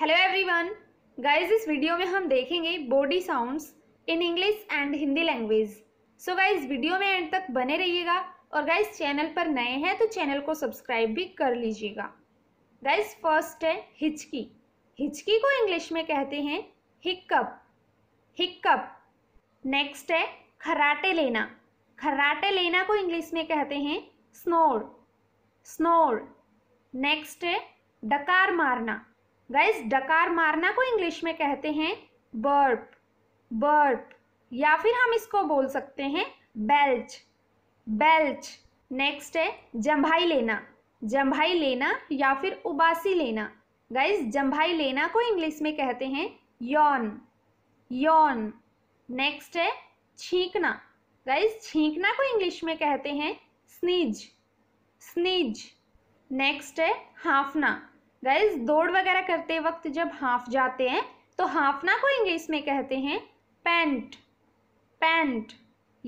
hello everyone guys इस video में हम देखेंगे body sounds in English and Hindi language so guys video में एंड तक बने रहिएगा और गाइस चैनल पर नए हैं तो चैनल को सब्सक्राइब भी कर लीजिएगा गाइस फर्स्ट है हिचकी हिचकी को इंग्लिश में कहते हैं हिकअप हिकअप नेक्स्ट है खराटे लेना खराटे लेना को इंग्लिश में कहते हैं स्नोर स्नोर नेक्स्ट है डकार मारना गाइस डकार मारना को इंग्लिश में कहते हैं बर्प बर्प या फिर हम इसको बोल सकते हैं बेल्च बेल्च नेक्स्ट है जम्भाई लेना जम्भाई लेना या फिर उबासी लेना गाइस जम्भाई लेना को इंग्लिश में कहते हैं यौन यौन नेक्स्ट है छींकना गाइस छींकना को इंग्लिश में कहते हैं स्नीज स्नीज नेक्स्ट है हाफना गाइज दौड़ वगैरह करते वक्त जब हाफ जाते हैं तो हाफ ना को इंग्लिश में कहते हैं पैंट पैंट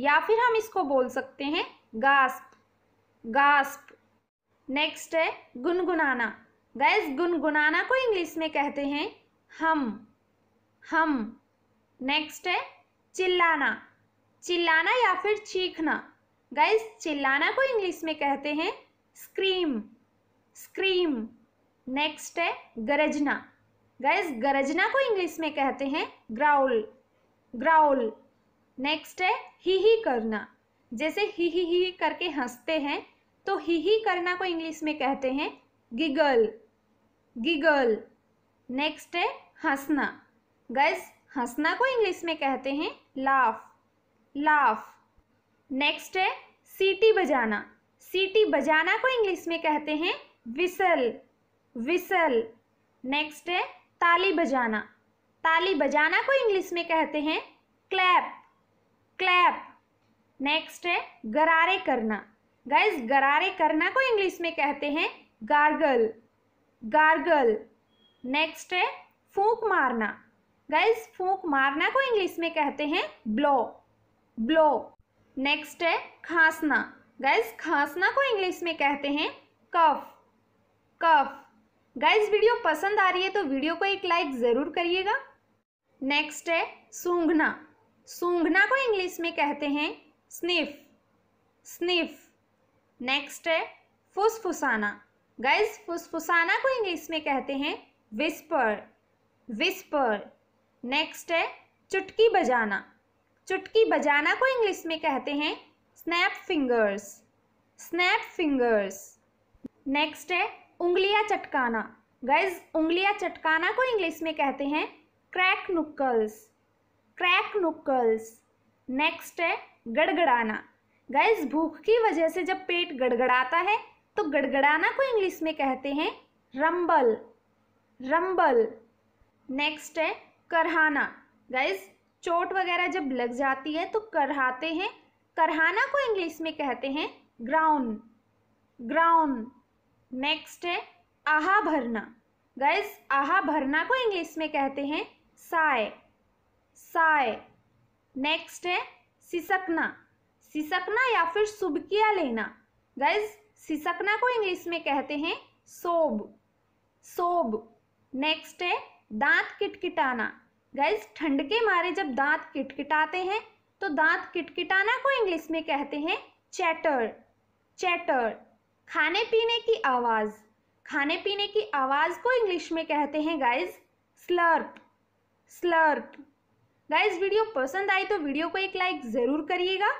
या फिर हम इसको बोल सकते हैं गास्प गास्प नेक्स्ट है गुनगुनाना गाइज गुनगुनाना को इंग्लिश में कहते हैं हम हम नेक्स्ट है चिल्लाना चिल्लाना या फिर चीखना गाइज चिल्लाना को इंग्लिश में कहते हैं स्क्रीम स्क्रीम नेक्स्ट है गरजना गैस गरजना को इंग्लिश में कहते हैं ग्राउल ग्राउल नेक्स्ट है ही ही करना जैसे ही ही ही करके हंसते हैं तो ही ही करना को इंग्लिश में कहते हैं गिगल गिगल नेक्स्ट है हंसना गैस हंसना को इंग्लिश में कहते हैं लाफ लाफ नेक्स्ट है सीटी बजाना सीटी बजाना को इंग्लिश में कहते हैं विसल विसल नेक्स्ट है ताली बजाना ताली बजाना को इंग्लिश में कहते हैं क्लैप क्लैप नेक्स्ट है गरारे करना गाइज गरारे करना को इंग्लिश में कहते हैं गार्गल गार्गल नेक्स्ट है फूंक मारना गाइस फूंक मारना को इंग्लिश में कहते हैं ब्लो ब्लो नेक्स्ट है खांसना गाइस खांसना को इंग्लिश में कहते हैं कफ कफ गाइस वीडियो पसंद आ रही है तो वीडियो को एक लाइक ज़रूर करिएगा नेक्स्ट है सूंघना सूंघना को इंग्लिश में कहते हैं स्निफ स्निफ नेक्स्ट है फुसफुसाना गाइस फुसफुसाना को इंग्लिश में कहते हैं विस्पर विस्पर नेक्स्ट है चुटकी बजाना चुटकी बजाना को इंग्लिश में कहते हैं snap fingers snap fingers next है उंगलियां चटकाना गैज उंगलियां चटकाना को इंग्लिश में कहते हैं crack knuckles crack knuckles next है गड़गड़ाना गैज़ भूख की वजह से जब पेट गड़गड़ाता है तो गड़गड़ाना को इंग्लिश में कहते हैं रंबल रंबल नेक्स्ट है करहाना गैज़ चोट वगैरह जब लग जाती है तो करहाते हैं करहाना को इंग्लिश में कहते हैं ग्राउंड ग्राउंड नेक्स्ट है आहा भरना गैस आहा भरना को इंग्लिश में कहते हैं साय साय नेक्स्ट है सिसकना सिसकना या फिर सुबकिया लेना गैस सिसकना को इंग्लिश में कहते हैं सोब सोब नेक्स्ट है दांत किटकिटाना गैस ठंड के मारे जब दांत किटकिटाते हैं तो दांत किटकिटाना को इंग्लिश में कहते हैं चैटर चैटर खाने पीने की आवाज़ खाने पीने की आवाज़ को इंग्लिश में कहते हैं guys slurp slurp guys video पसंद आई तो वीडियो को एक लाइक ज़रूर करिएगा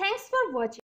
थैंक्स फॉर वॉचिंग